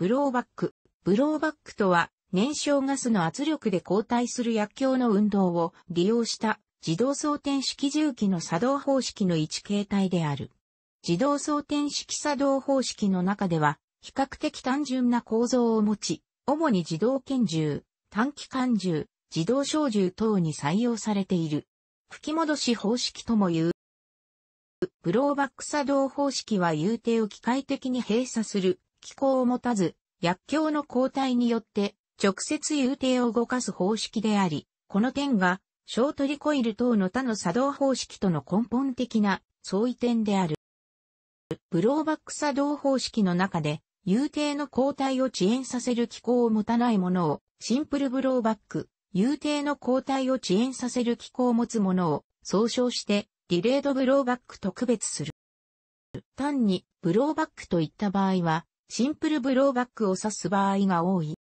ブローバック。ブローバックとは、燃焼ガスの圧力で後退する薬莢の運動を利用した自動装填式重機の作動方式の一形態である。自動装填式作動方式の中では、比較的単純な構造を持ち、主に自動拳銃、短期間銃、自動小銃等に採用されている。吹き戻し方式とも言う。ブローバック作動方式は有定を機械的に閉鎖する機構を持たず、薬莢の抗体によって直接有定を動かす方式であり、この点が小トリコイル等の他の作動方式との根本的な相違点である。ブローバック作動方式の中で、有定の抗体を遅延させる機構を持たないものを、シンプルブローバック、有定の抗体を遅延させる機構を持つものを、総称して、ディレードブローバックと区別する。単に、ブローバックといった場合は、シンプルブローバックを指す場合が多い。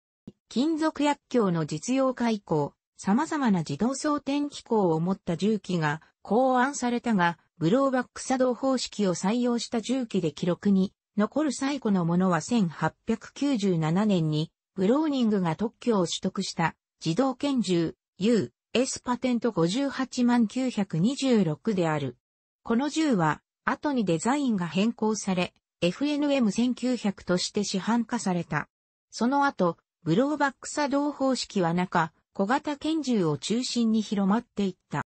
金属薬莢の実用化以降、様々な自動装填機構を持った重機が考案されたが、ブローバック作動方式を採用した重機で記録に残る最古のものは1897年にブローニングが特許を取得した自動拳銃 U.S. パテント58万926である。この銃は後にデザインが変更され FNM1900 として市販化された。その後、ブローバック作動方式は中、小型拳銃を中心に広まっていった。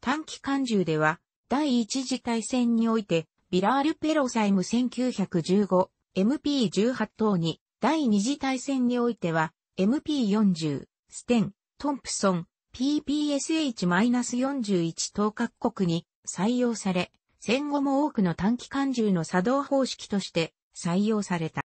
短期間銃では、第一次大戦において、ビラール・ペロサイム1915、MP18 等に、第二次大戦においては、MP40、ステン、トンプソン、PPSH-41 等各国に採用され、戦後も多くの短期間銃の作動方式として採用された。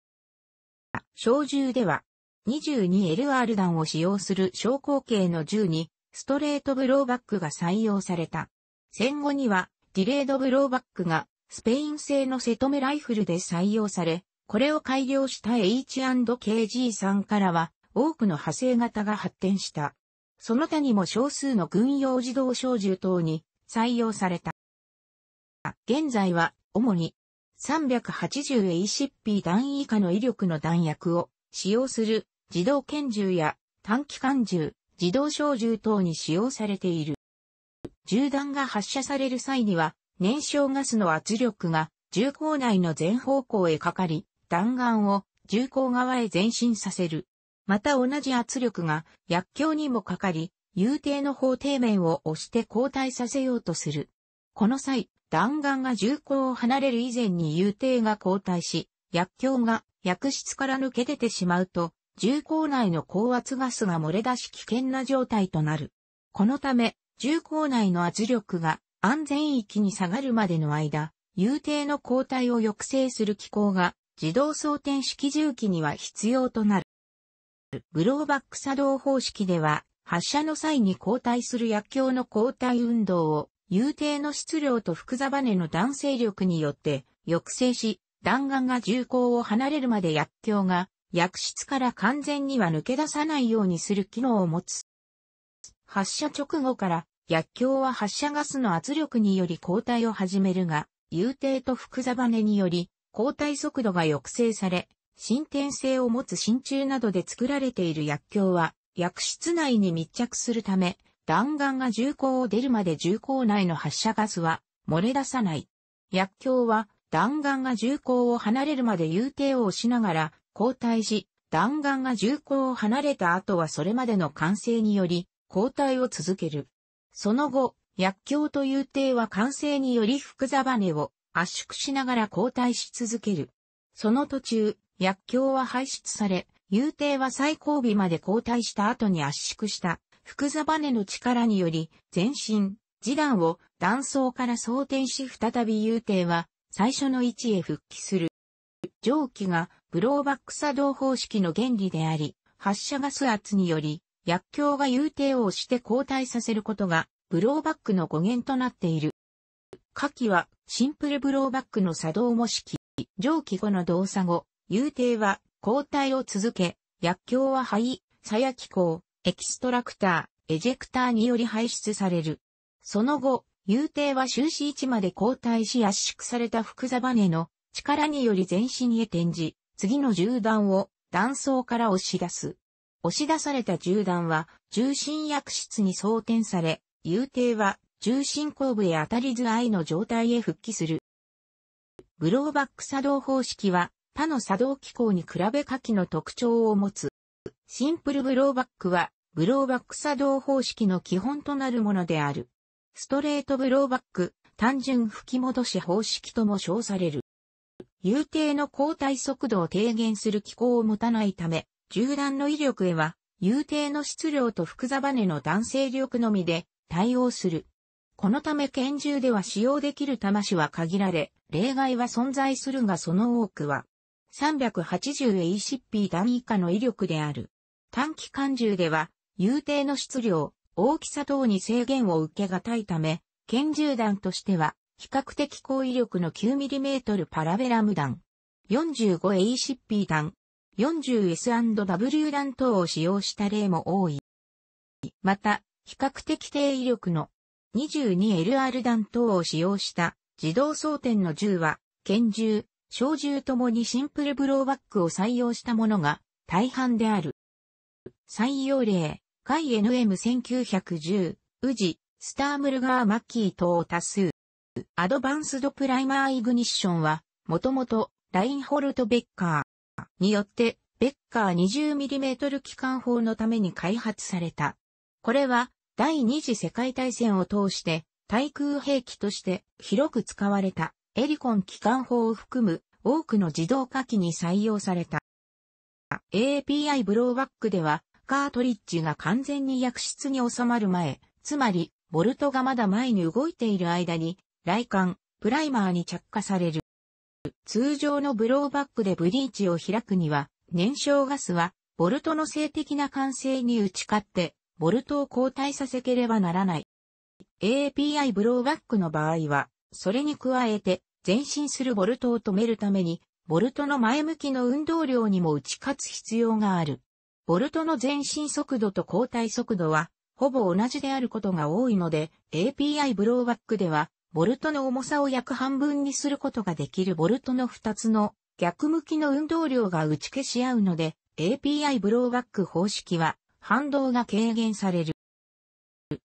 小銃では 22LR 弾を使用する小口径の銃にストレートブローバックが採用された。戦後にはディレードブローバックがスペイン製のセトメライフルで採用され、これを改良した H&KG3 からは多くの派生型が発展した。その他にも少数の軍用自動小銃等に採用された。現在は、主に、380ACP 弾以下の威力の弾薬を使用する自動拳銃や短期間銃、自動小銃等に使用されている。銃弾が発射される際には、燃焼ガスの圧力が銃口内の全方向へかかり、弾丸を銃口側へ前進させる。また同じ圧力が薬莢にもかかり、有定の方底面を押して後退させようとする。この際、弾丸が銃口を離れる以前に遊艇が交代し、薬莢が薬室から抜け出てしまうと、銃口内の高圧ガスが漏れ出し危険な状態となる。このため、銃口内の圧力が安全域に下がるまでの間、遊艇の交代を抑制する機構が自動装填式重機には必要となる。ブローバック作動方式では、発射の際に交代する薬莢の交代運動を有定の質量と複座バネの弾性力によって抑制し、弾丸が銃口を離れるまで薬莢が薬室から完全には抜け出さないようにする機能を持つ。発射直後から薬莢は発射ガスの圧力により抗体を始めるが、有定と複座バネにより抗体速度が抑制され、進展性を持つ真鍮などで作られている薬莢は薬室内に密着するため、弾丸が銃口を出るまで銃口内の発射ガスは漏れ出さない。薬莢は弾丸が銃口を離れるまで遊艇を押しながら交代し、弾丸が銃口を離れた後はそれまでの完成により交代を続ける。その後、薬莢と遊艇は完成により複座バネを圧縮しながら交代し続ける。その途中、薬莢は排出され、遊艇は最後尾まで交代した後に圧縮した福座バネの力により、前進、示段を断層から装填し再び遊艇は最初の位置へ復帰する。蒸気がブローバック作動方式の原理であり、発射ガス圧により、薬莢が遊艇を押して交代させることが、ブローバックの語源となっている。下記は、シンプルブローバックの作動模式、蒸気後の動作後、遊艇は交代を続け、薬莢は肺、鞘気孔、エキストラクター、エジェクターにより排出される。その後、遊定は終始位置まで後退し圧縮された複座バネの力により全身へ転じ、次の銃弾を断層から押し出す。押し出された銃弾は重心薬室に装填され、遊定は重心後部へ当たりづらいの状態へ復帰する。グローバック作動方式は他の作動機構に比べ下記の特徴を持つ。シンプルブローバックは、ブローバック作動方式の基本となるものである。ストレートブローバック、単純吹き戻し方式とも称される。有定の交代速度を低減する機構を持たないため、銃弾の威力へは、有定の質量と複座バネの弾性力のみで対応する。このため拳銃では使用できる弾は限られ、例外は存在するがその多くは 380ACP 弾以下の威力である。短期間銃では、有定の質量、大きさ等に制限を受けがたいため、拳銃弾としては、比較的高威力の 9mm パラベラム弾、45ACP 弾、40S&W 弾等を使用した例も多い。また、比較的低威力の 22LR 弾等を使用した自動装填の銃は、拳銃、小銃ともにシンプルブローバックを採用したものが大半である。採用例、海 NM1910、宇治、スタームルガーマッキー等多数。アドバンスドプライマーイグニッションは、もともと、ラインホルト・ベッカーによって、ベッカー 20mm 機関砲のために開発された。これは、第二次世界大戦を通して、対空兵器として広く使われた。エリコン機関砲を含む多くの自動化機に採用された。API ブローバックでは、カートリッジが完全に薬室に収まる前、つまり、ボルトがまだ前に動いている間に、雷管、プライマーに着火される。通常のブローバックでブリーチを開くには、燃焼ガスは、ボルトの性的な完成に打ち勝って、ボルトを交代させければならない。API ブローバックの場合は、それに加えて、前進するボルトを止めるために、ボルトの前向きの運動量にも打ち勝つ必要がある。ボルトの前進速度と後退速度は、ほぼ同じであることが多いので、API ブローバックでは、ボルトの重さを約半分にすることができるボルトの2つの逆向きの運動量が打ち消し合うので、API ブローバック方式は反動が軽減される。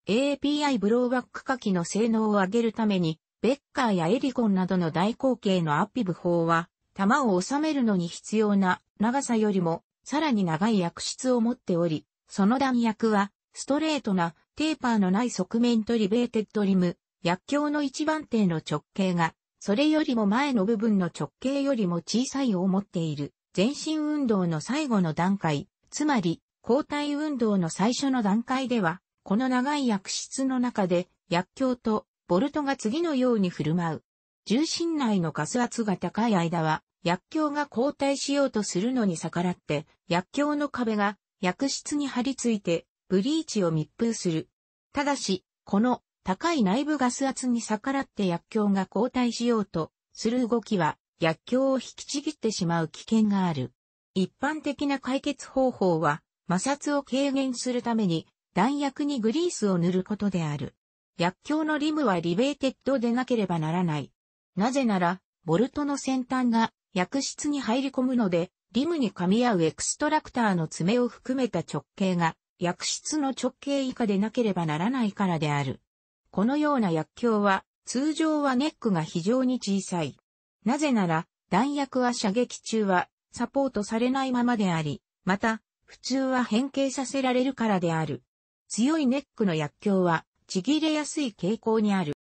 API ブローバック下記の性能を上げるために、ベッカーやエリコンなどの大口径のアッピブ法は、弾を収めるのに必要な長さよりもさらに長い薬質を持っており、その弾薬はストレートなテーパーのない側面とリベーテッドリム、薬莢の一番手の直径が、それよりも前の部分の直径よりも小さいを持っている、全身運動の最後の段階、つまり、抗体運動の最初の段階では、この長い薬質の中で、薬莢とボルトが次のように振る舞う。重心内のガス圧が高い間は、薬莢が後退しようとするのに逆らって、薬莢の壁が薬室に張り付いて、ブリーチを密封する。ただし、この高い内部ガス圧に逆らって薬莢が後退しようとする動きは、薬莢を引きちぎってしまう危険がある。一般的な解決方法は、摩擦を軽減するために、弾薬にグリースを塗ることである。薬莢のリムはリベーテッドでなければならない。なぜなら、ボルトの先端が薬室に入り込むので、リムに噛み合うエクストラクターの爪を含めた直径が薬室の直径以下でなければならないからである。このような薬莢は通常はネックが非常に小さい。なぜなら弾薬は射撃中はサポートされないままであり、また普通は変形させられるからである。強いネックの薬莢はちぎれやすい傾向にある。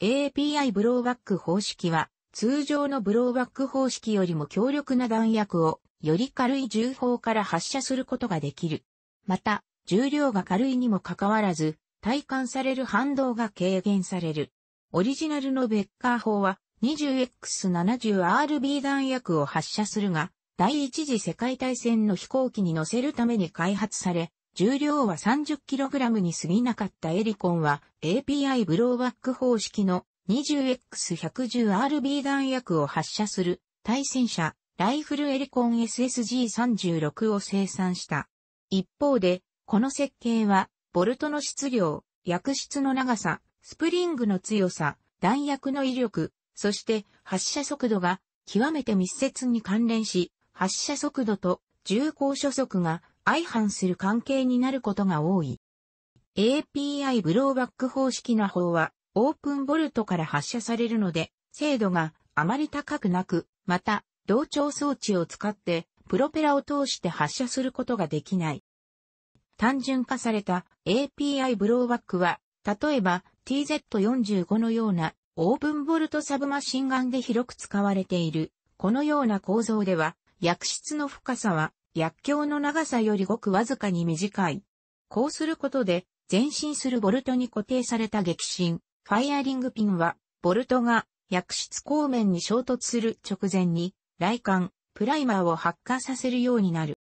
API ブローバック方式は、通常のブローバック方式よりも強力な弾薬を、より軽い銃砲から発射することができる。また、重量が軽いにもかかわらず、体感される反動が軽減される。オリジナルのベッカー砲は 20X70RB 弾薬を発射するが、第一次世界大戦の飛行機に乗せるために開発され、重量は 30kg に過ぎなかったエリコンは API ブローバック方式の 20X110RB 弾薬を発射する対戦車ライフルエリコン SSG36 を生産した。一方で、この設計は、ボルトの質量、薬質の長さ、スプリングの強さ、弾薬の威力、そして発射速度が極めて密接に関連し、発射速度と重厚初速が相反する関係になることが多い。API ブローバック方式の方は、オープンボルトから発射されるので、精度があまり高くなく、また、同調装置を使って、プロペラを通して発射することができない。単純化された API ブローバックは、例えば TZ45 のようなオーブンボルトサブマシンガンで広く使われている。このような構造では、薬室の深さは薬莢の長さよりごくわずかに短い。こうすることで、前進するボルトに固定された激震、ファイアリングピンは、ボルトが薬室後面に衝突する直前に、雷管、プライマーを発火させるようになる。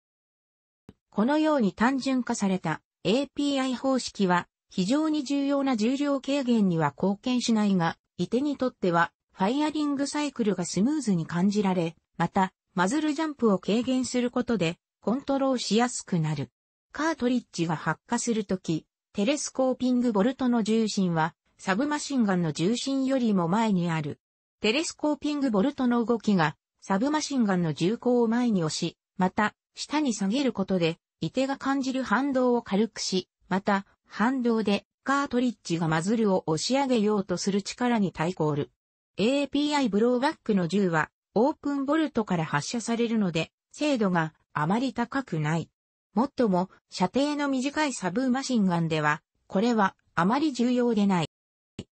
このように単純化された API 方式は、非常に重要な重量軽減には貢献しないが、いてにとっては、ファイアリングサイクルがスムーズに感じられ、また、マズルジャンプを軽減することで、コントロールしやすくなる。カートリッジが発火するとき、テレスコーピングボルトの重心は、サブマシンガンの重心よりも前にある。テレスコーピングボルトの動きが、サブマシンガンの銃口を前に押し、また、下に下げることで、射手が感じる反動を軽くし、また、反動で、カートリッジがマズルを押し上げようとする力に対抗る。API ブローバックの銃は、オープンボルトから発射されるので、精度があまり高くない。もっとも、射程の短いサブマシンガンでは、これはあまり重要でない。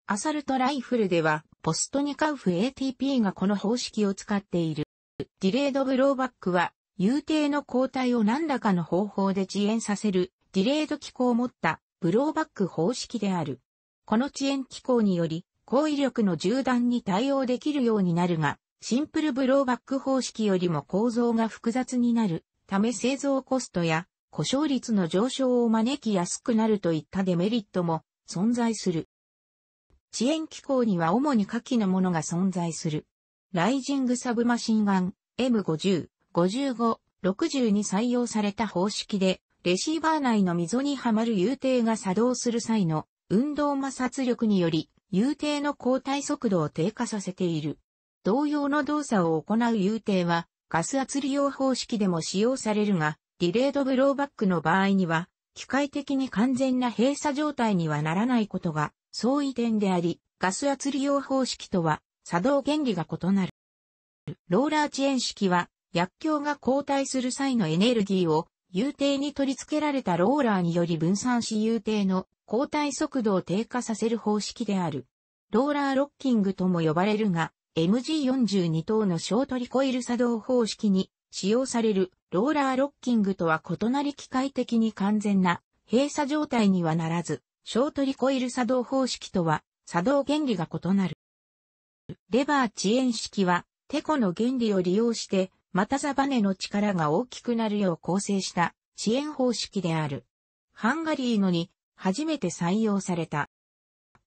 アサルトライフルでは、ポストニカウフ ATP がこの方式を使っている。ディレードブローバックは、有定の交代を何らかの方法で遅延させる、ディレード機構を持ったブローバック方式である。この遅延機構により、高威力の銃弾に対応できるようになるが、シンプルブローバック方式よりも構造が複雑になるため製造コストや故障率の上昇を招きやすくなるといったデメリットも存在する。遅延機構には主に下記のものが存在する。ライジングサブマシンガン M50、55、60に採用された方式で、レシーバー内の溝にはまる遊艇が作動する際の運動摩擦力により、遊艇の交代速度を低下させている。同様の動作を行う遊艇は、ガス圧利用方式でも使用されるが、ディレードブローバックの場合には、機械的に完全な閉鎖状態にはならないことが、相違点であり、ガス圧利用方式とは、作動原理が異なる。ローラー遅延式は、薬莢が交代する際のエネルギーを、有定に取り付けられたローラーにより分散し有定の交代速度を低下させる方式である。ローラーロッキングとも呼ばれるが、MG42 等のショートリコイル作動方式に使用されるローラーロッキングとは異なり機械的に完全な閉鎖状態にはならず、ショートリコイル作動方式とは作動原理が異なる。レバー遅延式はテコの原理を利用してまたザバネの力が大きくなるよう構成した遅延方式である。ハンガリーのに初めて採用された。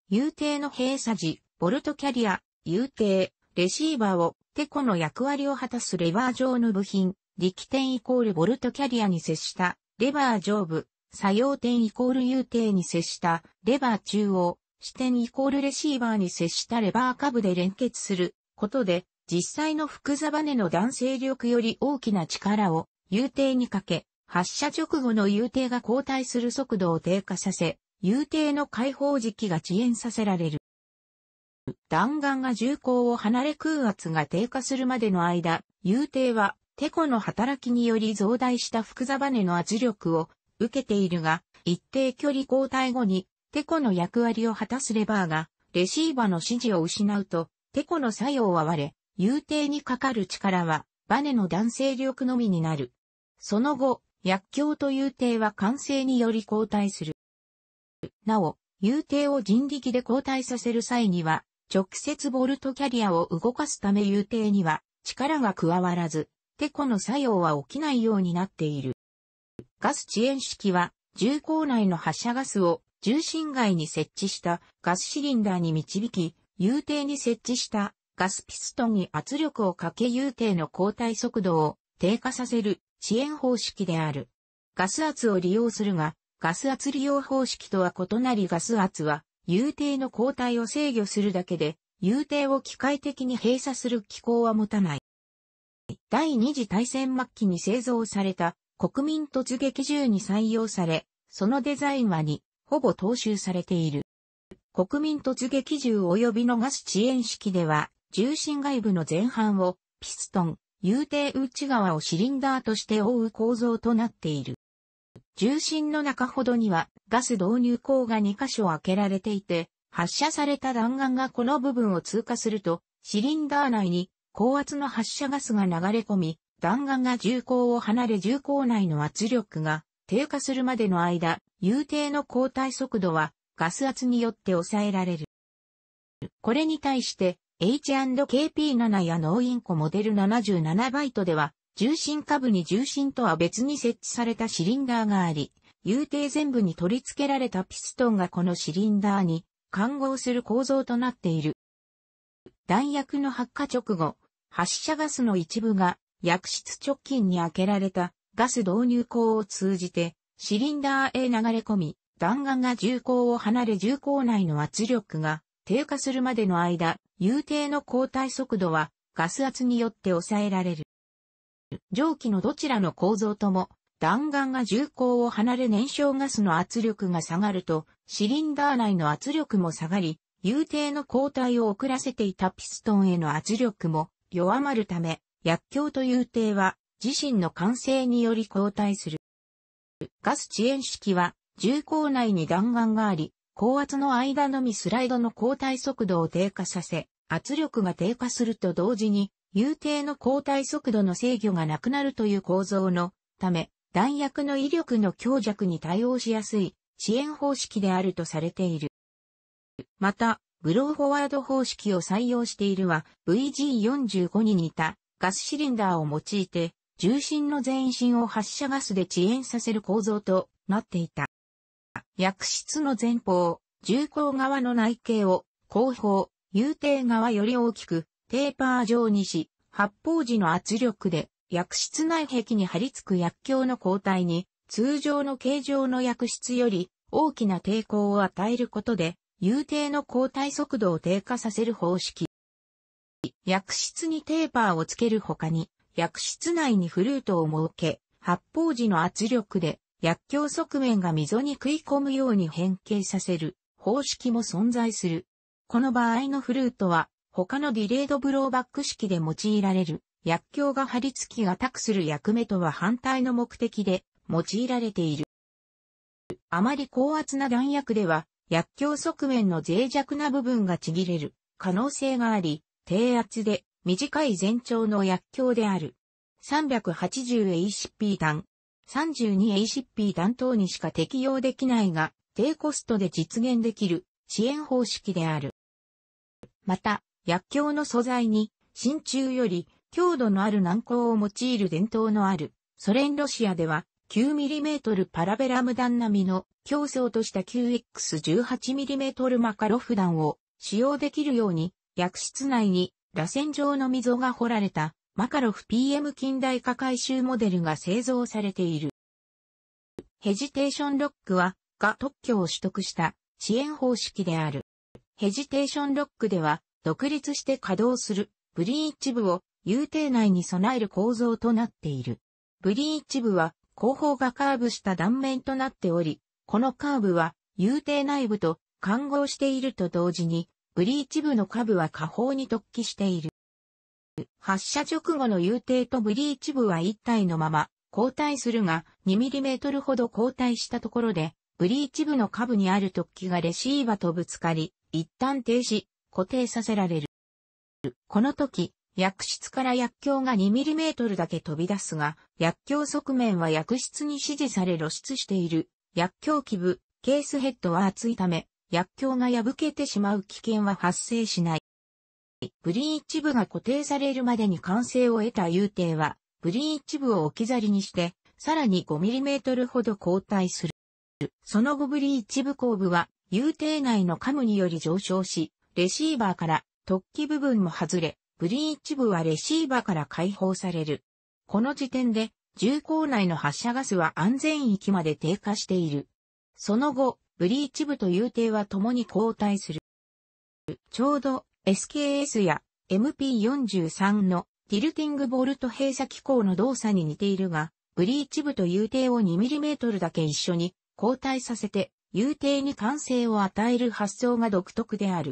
有定の閉鎖時、ボルトキャリア、有定、レシーバーを、テコの役割を果たすレバー上の部品、力点イコールボルトキャリアに接した、レバー上部、作用点イコール U 点に接した、レバー中央、視点イコールレシーバーに接したレバー下部で連結することで、実際の複座バネの弾性力より大きな力を U 定にかけ、発射直後の U 定が後退する速度を低下させ、U 定の解放時期が遅延させられる。弾丸が銃口を離れ空圧が低下するまでの間、遊艇は、テコの働きにより増大した複座バネの圧力を受けているが、一定距離交代後に、テコの役割を果たすレバーが、レシーバの指示を失うと、テコの作用は割れ、遊艇にかかる力は、バネの弾性力のみになる。その後、薬莢と遊艇は完成により交代する。なお、遊艇を人力で交代させる際には、直接ボルトキャリアを動かすため遊定には力が加わらず、テコの作用は起きないようになっている。ガス遅延式は、重口内の発射ガスを重心外に設置したガスシリンダーに導き、遊定に設置したガスピストンに圧力をかけ遊定の交代速度を低下させる遅延方式である。ガス圧を利用するが、ガス圧利用方式とは異なりガス圧は遊艇の交代を制御するだけで、遊艇を機械的に閉鎖する機構は持たない。第二次大戦末期に製造された国民突撃銃に採用され、そのデザインはに、ほぼ踏襲されている。国民突撃銃及び逃す遅延式では、重心外部の前半を、ピストン、遊艇内側をシリンダーとして覆う構造となっている。重心の中ほどにはガス導入口が2箇所開けられていて、発射された弾丸がこの部分を通過すると、シリンダー内に高圧の発射ガスが流れ込み、弾丸が銃口を離れ銃口内の圧力が低下するまでの間、有定の交代速度はガス圧によって抑えられる。これに対して H&KP7 やノーインコモデル77バイトでは重心下部に重心とは別に設置されたシリンダーがあり、遊艇全部に取り付けられたピストンがこのシリンダーに混合する構造となっている。弾薬の発火直後、発射ガスの一部が薬室直近に開けられたガス導入口を通じてシリンダーへ流れ込み、弾丸が銃口を離れ銃口内の圧力が低下するまでの間、遊艇の交代速度はガス圧によって抑えられる。蒸気のどちらの構造とも、弾丸が銃口を離れ燃焼ガスの圧力が下がると、シリンダー内の圧力も下がり、有定の交代を遅らせていたピストンへの圧力も弱まるため、薬莢と有定は自身の完成により交代する。ガス遅延式は、銃口内に弾丸があり、高圧の間のみスライドの交代速度を低下させ、圧力が低下すると同時に有定の交代速度の制御がなくなるという構造のため、弾薬の威力の強弱に対応しやすい支援方式であるとされている。また、ブローフォワード方式を採用しているは VG45 に似たガスシリンダーを用いて重心の前身を発射ガスで遅延させる構造となっていた。薬室の前方、重工側の内径を後方、有定側より大きくテーパー状にし、発泡時の圧力で薬室内壁に張り付く薬莢の抗体に通常の形状の薬室より大きな抵抗を与えることで、有定の抗体速度を低下させる方式。薬室にテーパーをつける他に、薬室内にフルートを設け、発泡時の圧力で薬莢側面が溝に食い込むように変形させる方式も存在する。この場合のフルートは他のディレードブローバック式で用いられる薬莢が貼り付きが託する役目とは反対の目的で用いられている。あまり高圧な弾薬では薬莢側面の脆弱な部分がちぎれる可能性があり、低圧で短い全長の薬莢である。380ACP 弾、32ACP 弾等にしか適用できないが、低コストで実現できる支援方式である。また、薬莢の素材に、真鍮より強度のある軟膏を用いる伝統のある、ソ連ロシアでは 9mm パラベラム弾並みの競争とした 9X18mm マカロフ弾を使用できるように、薬室内に螺旋状の溝が掘られたマカロフ PM 近代化回収モデルが製造されている。ヘジテーションロックは、が特許を取得した支援方式である。ヘジテーションロックでは、独立して稼働するブリーチ部を遊艇内に備える構造となっている。ブリーチ部は後方がカーブした断面となっており、このカーブは遊艇内部と混合していると同時に、ブリーチ部の下部は下方に突起している。発射直後の遊艇とブリーチ部は一体のまま交代するが 2mm ほど交代したところでブリーチ部の下部にある突起がレシーバとぶつかり一旦停止固定させられる。この時、薬室から薬莢が 2mm だけ飛び出すが、薬莢側面は薬室に指示され露出している。薬莢基部、ケースヘッドは厚いため、薬莢が破けてしまう危険は発生しない。ブリーチ部が固定されるまでに完成を得た融艇は、ブリーチ部を置き去りにして、さらに 5mm ほど後退する。その後ブリーチ部後部は、融艇内のカムにより上昇し、レシーバーから突起部分も外れ、ブリーチ部はレシーバーから解放される。この時点で、重工内の発射ガスは安全域まで低下している。その後、ブリーチ部と遊艇は共に交代する。ちょうど SKS や MP43 のティルティングボルト閉鎖機構の動作に似ているが、ブリーチ部と遊艇を 2mm だけ一緒に交代させて、遊艇に完成を与える発想が独特である。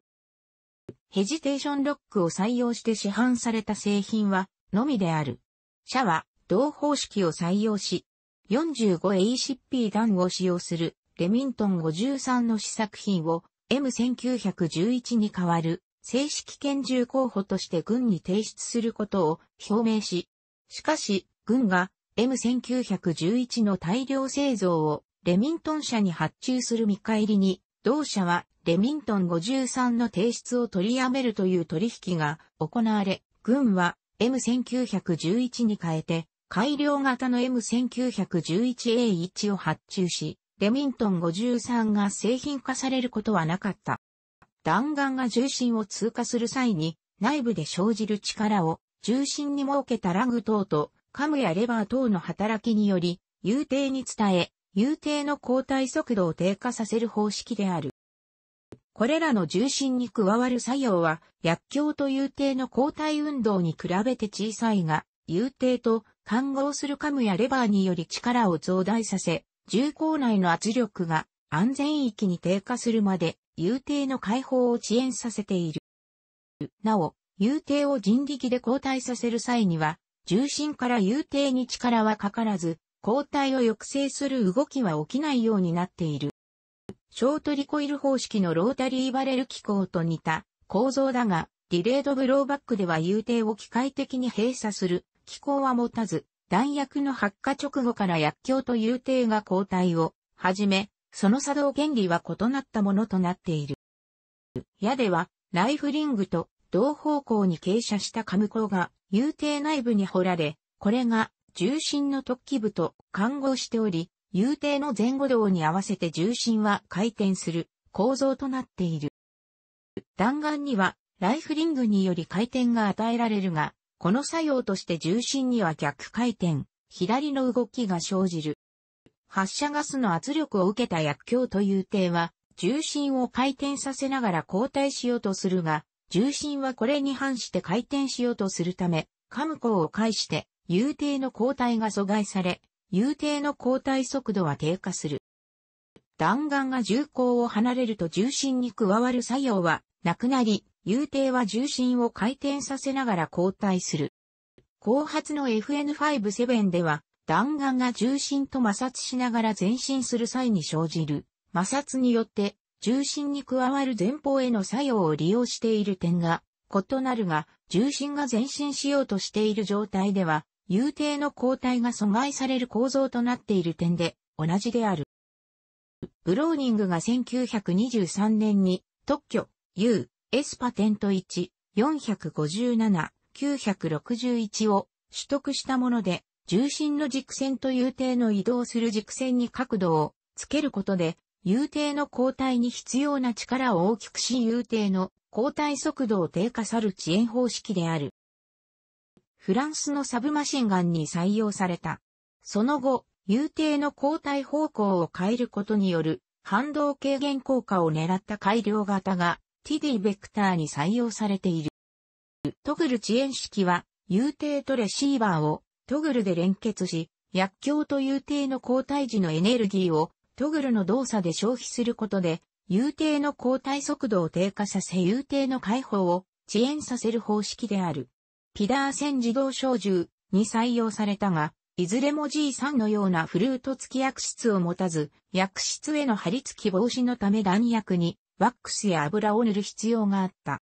ヘジテーションロックを採用して市販された製品は、のみである。社は、同方式を採用し、45ACP 弾を使用する、レミントン53の試作品を、M1911 に代わる、正式拳銃候補として軍に提出することを表明し、しかし、軍が M1911 の大量製造をレミントン社に発注する見返りに、同社はレミントン53の提出を取りやめるという取引が行われ、軍は M1911 に変えて、改良型の M1911A1 を発注し、レミントン53が製品化されることはなかった。弾丸が重心を通過する際に、内部で生じる力を重心に設けたラグ等と、カムやレバー等の働きにより、遊定に伝え、遊定の交代速度を低下させる方式である。これらの重心に加わる作用は、薬莢と遊定の交代運動に比べて小さいが、幽定と混合するカムやレバーにより力を増大させ、重口内の圧力が安全域に低下するまで、幽定の解放を遅延させている。なお、幽定を人力で交代させる際には、重心から幽定に力はかからず、交代を抑制する動きは起きないようになっている。ショートリコイル方式のロータリーバレル機構と似た構造だが、ディレードブローバックでは遊定を機械的に閉鎖する機構は持たず、弾薬の発火直後から薬莢と遊定が交代をはじめ、その作動原理は異なったものとなっている。矢では、ライフリングと同方向に傾斜したカムコが、遊定内部に掘られ、これが重心の突起部と看合しており、遊艇の前後動に合わせて重心は回転する構造となっている。弾丸にはライフリングにより回転が与えられるが、この作用として重心には逆回転、左の動きが生じる。発射ガスの圧力を受けた薬莢という艇は、重心を回転させながら交代しようとするが、重心はこれに反して回転しようとするため、カムコを介して、遊艇の交代が阻害され、遊定の交代速度は低下する。弾丸が重工を離れると重心に加わる作用はなくなり、遊定は重心を回転させながら交代する。後発の FN57 では、弾丸が重心と摩擦しながら前進する際に生じる摩擦によって重心に加わる前方への作用を利用している点が異なるが、重心が前進しようとしている状態では有定の抗体が阻害される構造となっている点で同じである。ブローニングが1923年に特許 U、S パテント1、457、961を取得したもので、重心の軸線と有定の移動する軸線に角度をつけることで、有定の抗体に必要な力を大きくし有定の抗体速度を低下さる遅延方式である。フランスのサブマシンガンに採用された。その後、遊艇の交代方向を変えることによる反動軽減効果を狙った改良型が TD ベクターに採用されている。トグル遅延式は、遊艇とレシーバーをトグルで連結し、薬莢と遊艇の交代時のエネルギーをトグルの動作で消費することで、遊艇の交代速度を低下させ遊艇の解放を遅延させる方式である。ピダー戦自動小銃に採用されたが、いずれも G3 のようなフルート付き薬室を持たず、薬室への貼り付き防止のため弾薬にワックスや油を塗る必要があった。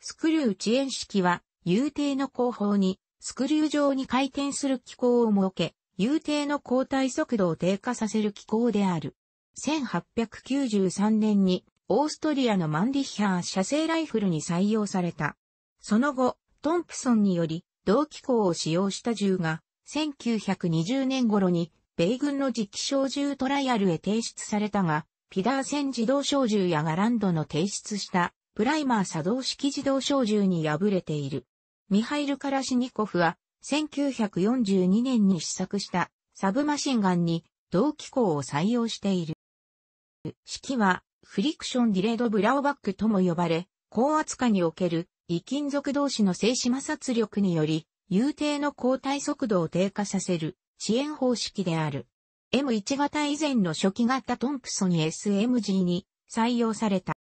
スクリュー遅延式は、遊定の後方にスクリュー状に回転する機構を設け、遊定の交代速度を低下させる機構である。1893年にオーストリアのマンディヒャー射精ライフルに採用された。その後、トンプソンにより、同機構を使用した銃が、1920年頃に、米軍の実機小銃トライアルへ提出されたが、ピダー戦自動小銃やガランドの提出した、プライマー作動式自動小銃に敗れている。ミハイル・カラシニコフは、1942年に試作したサブマシンガンに同機構を採用している。式は、フリクションディレードブラオバックとも呼ばれ、高圧化における異金属同士の静止摩擦力により、有定の交代速度を低下させる支援方式である。M1 型以前の初期型トンプソン SMG に採用された。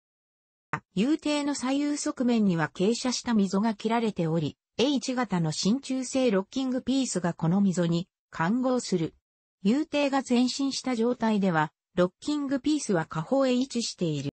有定の左右側面には傾斜した溝が切られており、A1 型の真鍮製ロッキングピースがこの溝に混合する。有定が前進した状態では、ロッキングピースは下方へ位置している。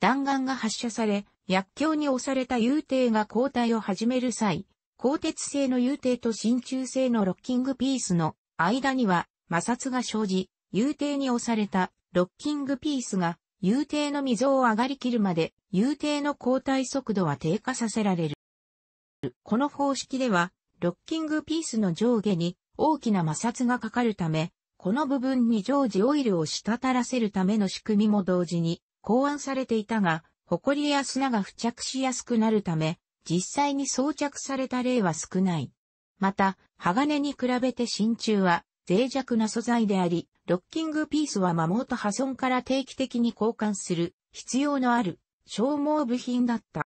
弾丸が発射され、薬莢に押された幽艇が交代を始める際、鋼鉄製の幽艇と真鍮製のロッキングピースの間には摩擦が生じ、幽艇に押されたロッキングピースが幽艇の溝を上がりきるまで幽艇の交代速度は低下させられる。この方式では、ロッキングピースの上下に大きな摩擦がかかるため、この部分に常時オイルを滴らせるための仕組みも同時に考案されていたが、埃や砂が付着しやすくなるため、実際に装着された例は少ない。また、鋼に比べて真鍮は脆弱な素材であり、ロッキングピースは摩耗と破損から定期的に交換する必要のある消耗部品だった。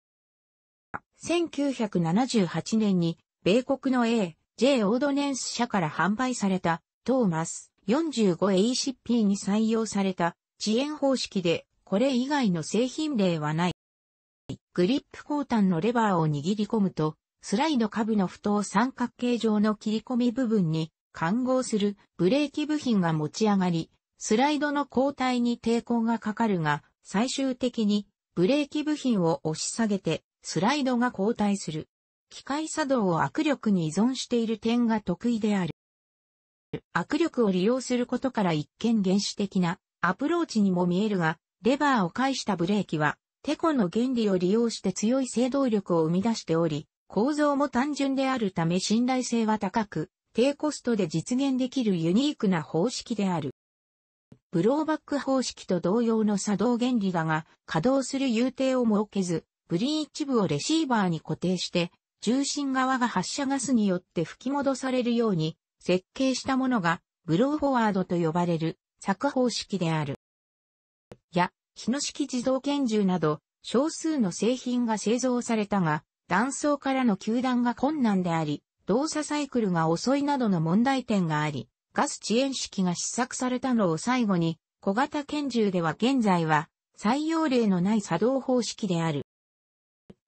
1978年に米国の A、J オードネンス社から販売されたトーマス 45ACP に採用された遅延方式でこれ以外の製品例はない。グリップ後端のレバーを握り込むと、スライド下部の不等三角形状の切り込み部分に混合するブレーキ部品が持ち上がり、スライドの後体に抵抗がかかるが、最終的にブレーキ部品を押し下げてスライドが後退する。機械作動を握力に依存している点が得意である。握力を利用することから一見原始的なアプローチにも見えるが、レバーを介したブレーキは、テコの原理を利用して強い制動力を生み出しており、構造も単純であるため信頼性は高く、低コストで実現できるユニークな方式である。ブローバック方式と同様の作動原理だが、稼働する有定を設けず、ブリーチ部をレシーバーに固定して、重心側が発射ガスによって吹き戻されるように設計したものが、ブローフォワードと呼ばれる作方式である。や、日野式自動拳銃など、少数の製品が製造されたが、断層からの球団が困難であり、動作サイクルが遅いなどの問題点があり、ガス遅延式が試作されたのを最後に、小型拳銃では現在は採用例のない作動方式である。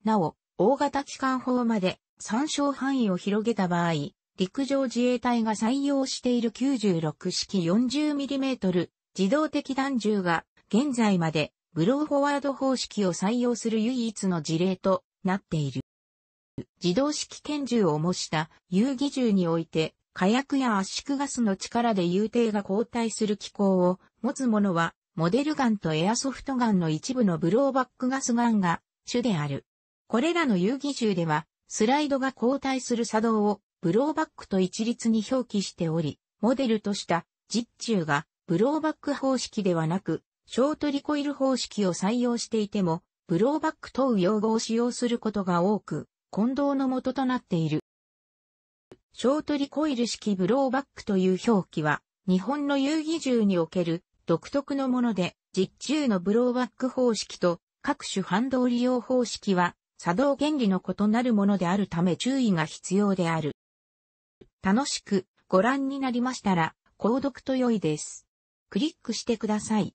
なお、大型機関砲まで参照範囲を広げた場合、陸上自衛隊が採用している96式 40mm 自動的弾銃が現在までブローフォワード方式を採用する唯一の事例となっている。自動式拳銃を模した遊戯銃において火薬や圧縮ガスの力で遊艇が交代する機構を持つものはモデルガンとエアソフトガンの一部のブローバックガスガンが主である。これらの遊戯銃ではスライドが交代する作動をブローバックと一律に表記しており、モデルとした実銃がブローバック方式ではなくショートリコイル方式を採用していても、ブローバック等用語を使用することが多く、混同のもととなっている。ショートリコイル式ブローバックという表記は、日本の遊技銃における独特のもので、実銃のブローバック方式と各種反動利用方式は、作動原理の異なるものであるため注意が必要である。楽しくご覧になりましたら、購読と良いです。クリックしてください。